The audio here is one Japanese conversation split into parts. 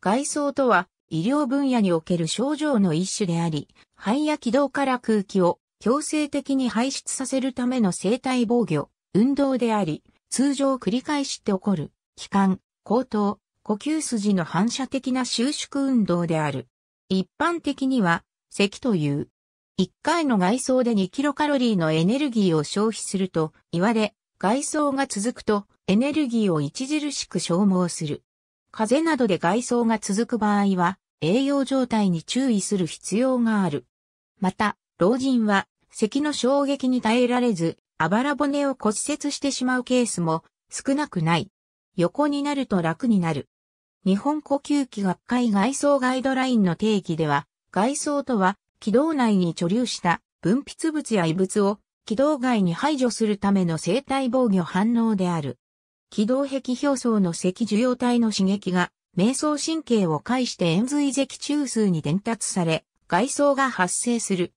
外装とは医療分野における症状の一種であり、肺や気道から空気を強制的に排出させるための生体防御、運動であり、通常繰り返して起こる、気管、口頭、呼吸筋の反射的な収縮運動である。一般的には、咳という。一回の外装で2キロカロリーのエネルギーを消費すると言われ、外装が続くとエネルギーを著しく消耗する。風邪などで外装が続く場合は、栄養状態に注意する必要がある。また、老人は、咳の衝撃に耐えられず、あばら骨を骨折してしまうケースも少なくない。横になると楽になる。日本呼吸器学会外装ガイドラインの定義では、外装とは、軌道内に貯留した分泌物や異物を軌道外に排除するための生体防御反応である。軌道壁表層の赤受容体の刺激が、瞑想神経を介して円髄脊中枢に伝達され、外装が発生する。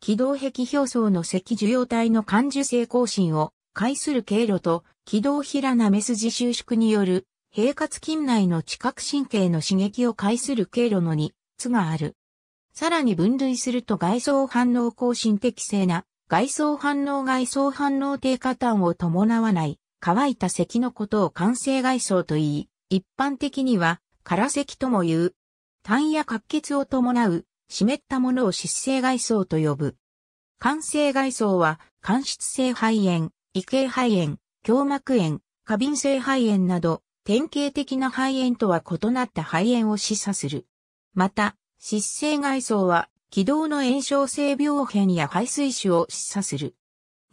軌道壁表層の赤受容体の感受性更新を介する経路と、軌道平なメス自収縮による、平滑筋内の知覚神経の刺激を介する経路の2つがある。さらに分類すると外装反応更新適正な、外装反応外装反応低下端を伴わない、乾いた石のことを完性外装と言い、一般的には、空石とも言う。炭や滑血を伴う、湿ったものを湿性外装と呼ぶ。完性外装は、間質性肺炎、異形肺炎、胸膜炎、過敏性肺炎など、典型的な肺炎とは異なった肺炎を示唆する。また、湿性外装は、気道の炎症性病変や排水腫を示唆する。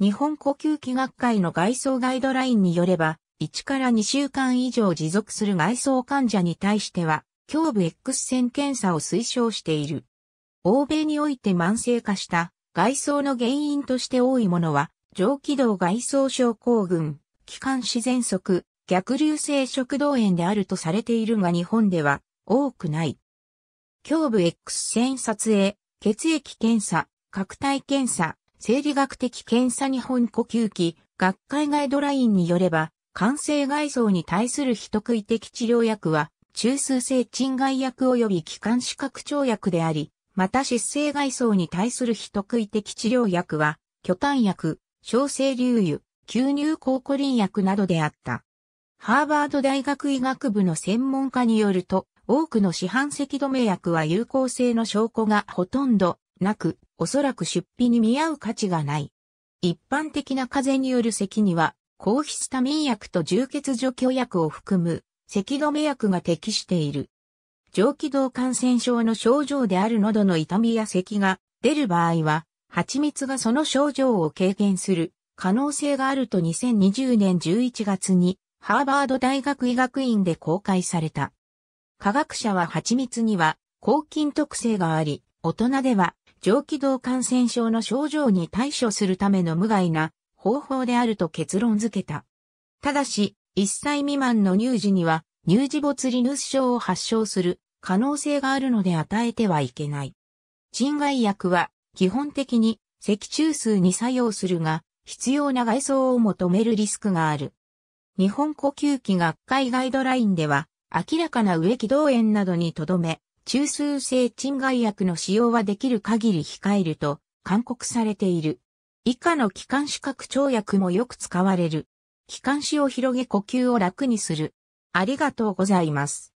日本呼吸器学会の外装ガイドラインによれば、1から2週間以上持続する外装患者に対しては、胸部 X 線検査を推奨している。欧米において慢性化した外装の原因として多いものは、上気道外装症候群、気管支喘息、逆流性食道炎であるとされているが日本では多くない。胸部 X 線撮影、血液検査、拡体検査、生理学的検査日本呼吸器学会ガイドラインによれば、感性外装に対する非特異的治療薬は、中枢性鎮外薬及び気管支拡張薬であり、また湿性外装に対する非特異的治療薬は、巨炭薬、小生流油、吸入抗コリン薬などであった。ハーバード大学医学部の専門家によると、多くの市販赤止め薬は有効性の証拠がほとんどなく、おそらく出費に見合う価値がない。一般的な風邪による咳には、抗ヒスタミン薬と充血除去薬を含む、咳止め薬が適している。上気道感染症の症状である喉の痛みや咳が出る場合は、蜂蜜がその症状を軽減する可能性があると2020年11月にハーバード大学医学院で公開された。科学者は蜂蜜には抗菌特性があり、大人では上気道感染症の症状に対処するための無害な方法であると結論付けた。ただし、1歳未満の乳児には乳児没リヌス症を発症する可能性があるので与えてはいけない。鎮外薬は基本的に脊柱数に作用するが、必要な外装を求めるリスクがある。日本呼吸器学会ガイドラインでは、明らかな上気道炎などにとどめ、中枢性鎮外薬の使用はできる限り控えると勧告されている。以下の気管支拡張薬もよく使われる。気管支を広げ呼吸を楽にする。ありがとうございます。